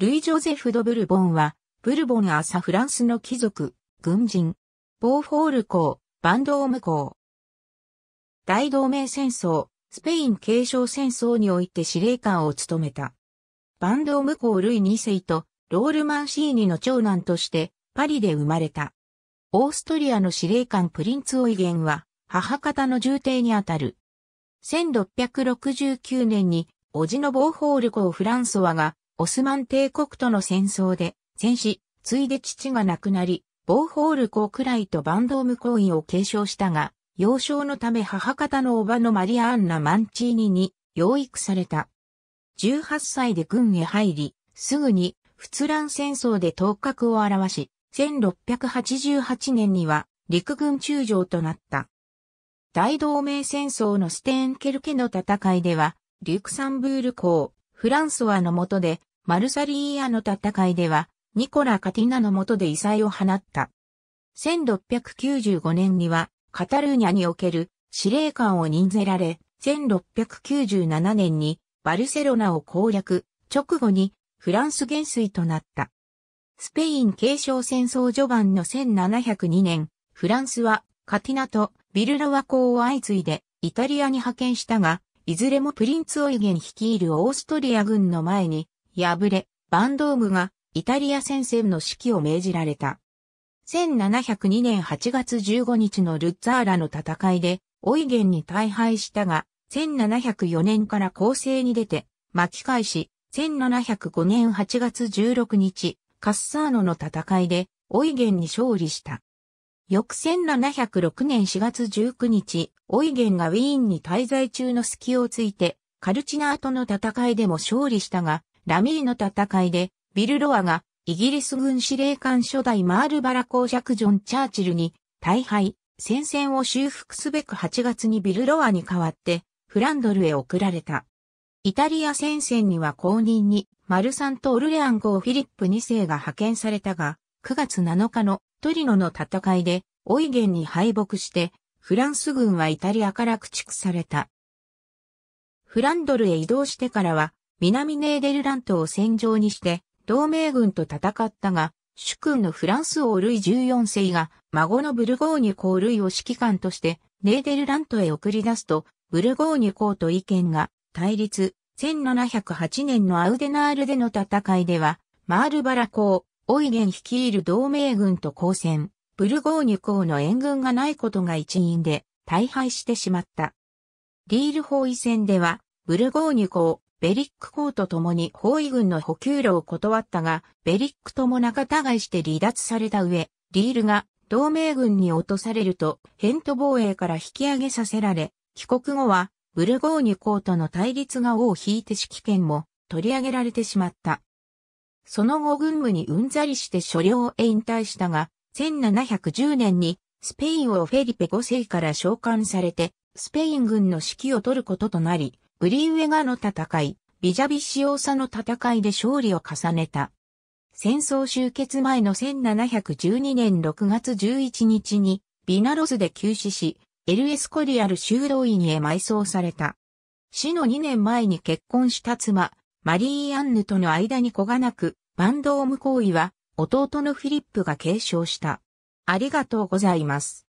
ルイ・ジョゼフ・ド・ブルボンは、ブルボン朝フランスの貴族、軍人、ボーフォール公、バンドーム公。大同盟戦争、スペイン継承戦争において司令官を務めた。バンドーム公ルイ2世と、ロールマンシーニの長男として、パリで生まれた。オーストリアの司令官プリンツ・オイゲンは、母方の重邸にあたる。1669年に、おじのボーフォール公フランソワが、オスマン帝国との戦争で、戦死、ついで父が亡くなり、ボーホール公くらいとバンドーム行為を継承したが、幼少のため母方の叔母のマリア・アンナ・マンチーニに養育された。18歳で軍へ入り、すぐに仏乱戦争で頭角を現し、1688年には陸軍中将となった。大同盟戦争のステーンケルケの戦いでは、リュクサンブール公、フランソワの下でマルサリーアの戦いでは、ニコラ・カティナの下で異彩を放った。1695年には、カタルーニャにおける司令官を任せられ、1697年にバルセロナを攻略、直後にフランス元帥となった。スペイン継承戦争序盤の1702年、フランスはカティナとビルラワ公を相次いでイタリアに派遣したが、いずれもプリンツオイゲン率いるオーストリア軍の前に敗れ、バンドームがイタリア戦線の指揮を命じられた。1702年8月15日のルッツァーラの戦いで、オイゲンに大敗したが、1704年から攻勢に出て、巻き返し、1705年8月16日、カッサーノの戦いで、オイゲンに勝利した。翌1706年4月19日、オイゲンがウィーンに滞在中の隙をついて、カルチナートの戦いでも勝利したが、ラミーの戦いで、ビルロアがイギリス軍司令官初代マールバラ公爵ジョン・チャーチルに大敗、戦線を修復すべく8月にビルロアに代わってフランドルへ送られた。イタリア戦線には後任にマルサンとオルレアン号フィリップ2世が派遣されたが、9月7日のトリノの戦いでオイゲンに敗北してフランス軍はイタリアから駆逐された。フランドルへ移動してからは南ネーデルラントを戦場にして、同盟軍と戦ったが、主君のフランス王ルイ14世が、孫のブルゴーニュ公ルイを指揮官として、ネーデルラントへ送り出すと、ブルゴーニュ公と意見が対立、1708年のアウデナールでの戦いでは、マールバラ公、オイゲン率いる同盟軍と交戦、ブルゴーニュ公の援軍がないことが一因で、大敗してしまった。リール包囲戦では、ブルゴーニュ公、ベリック公と共に包囲軍の補給路を断ったが、ベリックとも仲違いして離脱された上、リールが同盟軍に落とされると、ヘント防衛から引き上げさせられ、帰国後は、ブルゴーニュ公との対立が尾を引いて指揮権も取り上げられてしまった。その後軍務にうんざりして所領へ引退したが、1710年にスペインをフェリペ5世から召喚されてスペイン軍の指揮を取ることとなり、ウリウエガの戦い、ビジャビシオーサの戦いで勝利を重ねた。戦争終結前の1712年6月11日に、ビナロスで急死し、エルエスコリアル修道院へ埋葬された。死の2年前に結婚した妻、マリー・アンヌとの間に子がなく、バンドーム行為は、弟のフィリップが継承した。ありがとうございます。